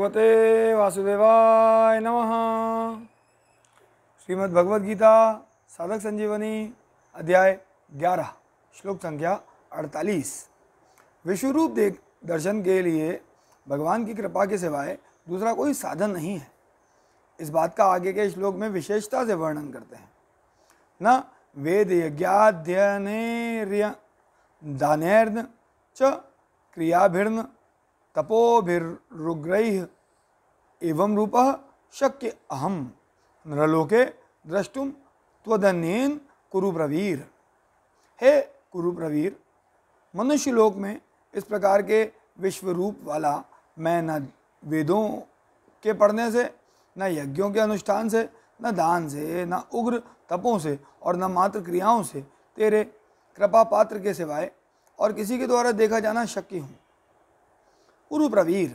भगवते वासुदेवाय नमः श्रीमद् भगवद गीता साधक संजीवनी अध्याय 11 श्लोक संख्या 48 विश्वरूप देख दर्शन के लिए भगवान की कृपा के सिवाय दूसरा कोई साधन नहीं है इस बात का आगे के श्लोक में विशेषता से वर्णन करते हैं न वेद यज्ञाध्यन दानैर्न च क्रियाभिर्न तपोभिरुग्रैः एवं रूप शक्य अहम नृलोके द्रष्टुम त्वदन्येन कुरुप्रवीर हे कुरुप्रवीर मनुष्य लोक में इस प्रकार के विश्व रूप वाला मैं न वेदों के पढ़ने से न यज्ञों के अनुष्ठान से न दान से न उग्र तपों से और न मात्र क्रियाओं से तेरे कृपा पात्र के सिवाय और किसी के द्वारा देखा जाना शक्य हूँ कुरु प्रवीर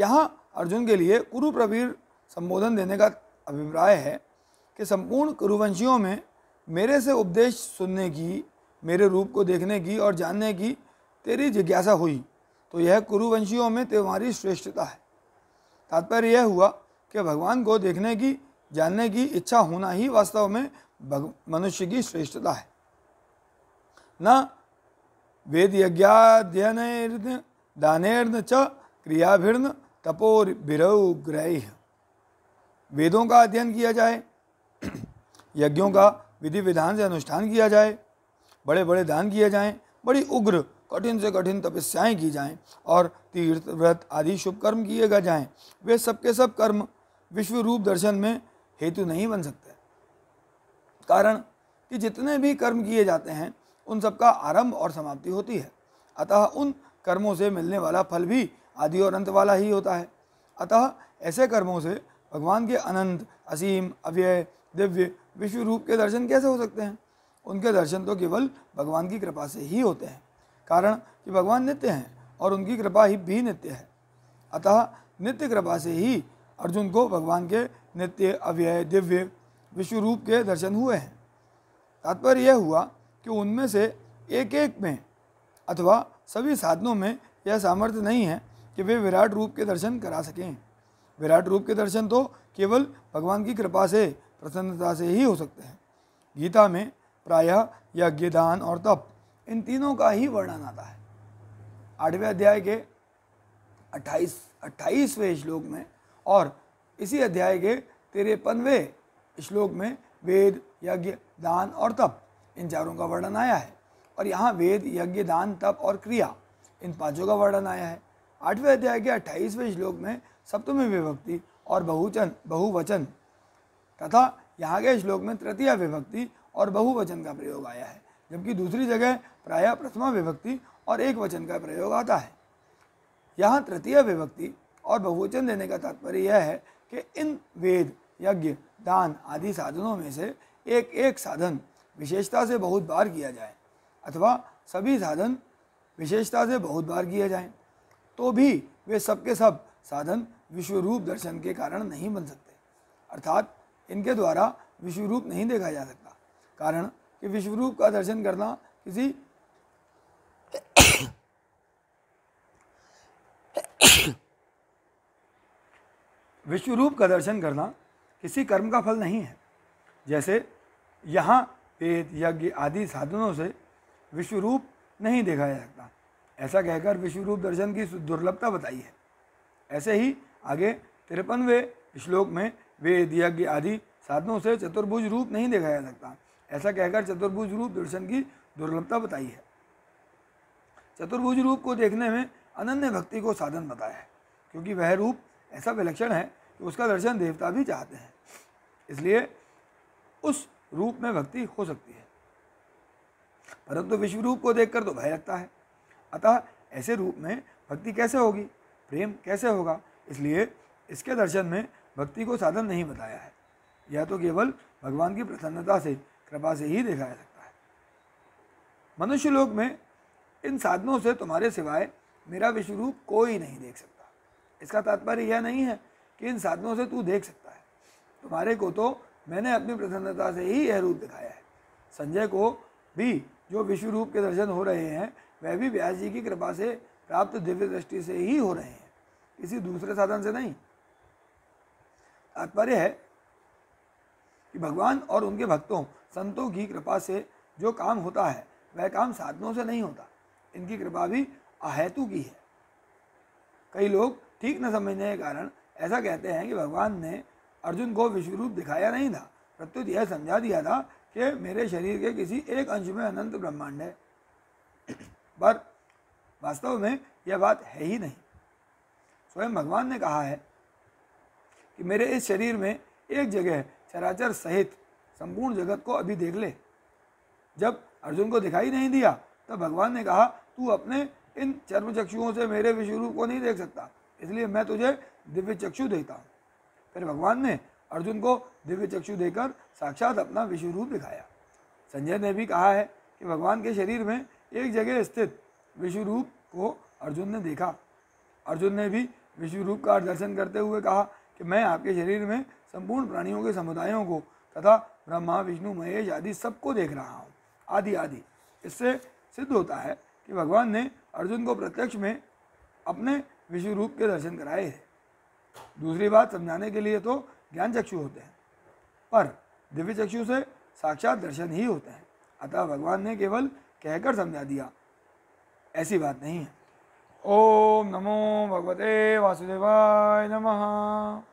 यहाँ अर्जुन के लिए कुरु प्रवीर संबोधन देने का अभिप्राय है कि संपूर्ण कुरुवंशियों में मेरे से उपदेश सुनने की मेरे रूप को देखने की और जानने की तेरी जिज्ञासा हुई तो यह कुरुवंशियों में तुम्हारी श्रेष्ठता है तात्पर्य यह हुआ कि भगवान को देखने की जानने की इच्छा होना ही वास्तव में मनुष्य की श्रेष्ठता है न वेद यज्ञाध्ययन दानेर्न च क्रियाभिर्न तपोभिरौ ग्रह वेदों का अध्ययन किया जाए यज्ञों का विधि विधान से अनुष्ठान किया जाए बड़े बड़े दान किए जाएं बड़ी उग्र कठिन से कठिन तपस्याएं की जाएं और तीर्थ व्रत आदि शुभ कर्म किए गए जाएं वे सबके सब कर्म विश्व रूप दर्शन में हेतु नहीं बन सकते कारण कि जितने भी कर्म किए जाते हैं उन सबका आरंभ और समाप्ति होती है अतः उन कर्मों से मिलने वाला फल भी आदि और अंत वाला ही होता है अतः ऐसे कर्मों से भगवान के अनंत असीम अव्यय दिव्य विश्व रूप के दर्शन कैसे हो सकते हैं उनके दर्शन तो केवल भगवान की कृपा से ही होते हैं कारण कि भगवान नित्य हैं और उनकी कृपा ही भी नित्य है अतः नित्य कृपा से ही अर्जुन को भगवान के नित्य अव्यय दिव्य विश्व रूप के दर्शन हुए हैं तात्पर्य यह हुआ कि उनमें से एक एक में अथवा सभी साधनों में यह सामर्थ्य नहीं है कि वे विराट रूप के दर्शन करा सकें विराट रूप के दर्शन तो केवल भगवान की कृपा से प्रसन्नता से ही हो सकते हैं गीता में प्रायः यज्ञ दान और तप इन तीनों का ही वर्णन आता है आठवें अध्याय के अट्ठाईस अट्ठाईसवें श्लोक में और इसी अध्याय के तेरेपनवे श्लोक में वेद यज्ञ दान और तप इन चारों का वर्णन आया है और यहाँ वेद यज्ञ दान तप और क्रिया इन पांचों का वर्णन आया है आठवें अध्याय के अट्ठाईसवें श्लोक में सप्तमी विभक्ति और बहुचन बहुवचन तथा यहाँ के श्लोक में तृतीय विभक्ति और बहुवचन का प्रयोग आया है जबकि दूसरी जगह प्रायः प्रथमा विभक्ति और एक वचन का प्रयोग आता है यहाँ तृतीय विभक्ति और बहुवचन देने का तात्पर्य यह है कि इन वेद यज्ञ दान आदि साधनों में से एक एक साधन विशेषता से बहुत बार किया जाए अथवा सभी साधन विशेषता से बहुत बार किए जाएं तो भी वे सबके सब साधन विश्व रूप दर्शन के कारण नहीं बन सकते अर्थात इनके द्वारा विश्वरूप नहीं देखा जा सकता कारण कि विश्वरूप का दर्शन करना किसी विश्वरूप का दर्शन करना किसी कर्म का फल नहीं है जैसे यहाँ वेद यज्ञ आदि साधनों से विश्व रूप नहीं देखा जा सकता ऐसा कहकर विश्व रूप दर्शन की दुर्लभता बताई है ऐसे ही आगे तिरपनवे श्लोक में वेद यज्ञ आदि साधनों से चतुर्भुज रूप नहीं देखा जा सकता ऐसा कहकर चतुर्भुज रूप दर्शन की दुर्लभता बताई है चतुर्भुज रूप को देखने में अनन्य भक्ति को साधन बताया है क्योंकि वह रूप ऐसा विलक्षण है कि उसका दर्शन देवता भी चाहते हैं इसलिए उस रूप में भक्ति हो सकती है परंतु तो विश्व रूप को देखकर तो भय लगता है अतः ऐसे रूप में भक्ति कैसे होगी प्रेम कैसे होगा इसलिए इसके दर्शन में भक्ति को साधन नहीं बताया है यह तो केवल भगवान की प्रसन्नता से कृपा से ही देखा जा सकता है मनुष्य लोक में इन साधनों से तुम्हारे सिवाय मेरा विश्व रूप कोई नहीं देख सकता इसका तात्पर्य यह नहीं है कि इन साधनों से तू देख सकता है तुम्हारे को तो मैंने अपनी प्रसन्नता से ही यह रूप दिखाया है संजय को भी जो विश्व रूप के दर्शन हो रहे हैं वह भी व्यास जी की कृपा से प्राप्त दिव्य दृष्टि से ही हो रहे हैं किसी दूसरे साधन से नहीं तात्पर्य है कि भगवान और उनके भक्तों संतों की कृपा से जो काम होता है वह काम साधनों से नहीं होता इनकी कृपा भी अहेतु की है कई लोग ठीक न समझने के कारण ऐसा कहते हैं कि भगवान ने अर्जुन को विश्वरूप दिखाया नहीं था प्रत्युत यह समझा दिया था कि मेरे शरीर के किसी एक अंश में अनंत ब्रह्मांड है पर वास्तव में यह बात है ही नहीं स्वयं भगवान ने कहा है कि मेरे इस शरीर में एक जगह चराचर सहित संपूर्ण जगत को अभी देख ले जब अर्जुन को दिखाई नहीं दिया तब भगवान ने कहा तू अपने इन चर्म चक्षुओं से मेरे रूप को नहीं देख सकता इसलिए मैं तुझे दिव्य चक्षु देता हूँ फिर भगवान ने अर्जुन को दिव्य चक्षु देकर साक्षात अपना विश्व रूप दिखाया संजय ने भी कहा है कि भगवान के शरीर में एक जगह स्थित विश्व रूप को अर्जुन ने देखा अर्जुन ने भी विश्व रूप का दर्शन करते हुए कहा कि मैं आपके शरीर में संपूर्ण प्राणियों के समुदायों को तथा ब्रह्मा विष्णु महेश आदि सबको देख रहा हूँ आदि आदि इससे सिद्ध होता है कि भगवान ने अर्जुन को प्रत्यक्ष में अपने विश्व रूप के दर्शन कराए हैं दूसरी बात समझाने के लिए तो ज्ञान चक्षु होते हैं पर दिव्य चक्षु से साक्षात दर्शन ही होते हैं अतः भगवान ने केवल कहकर समझा दिया ऐसी बात नहीं है ओम नमो भगवते वासुदेवाय नमः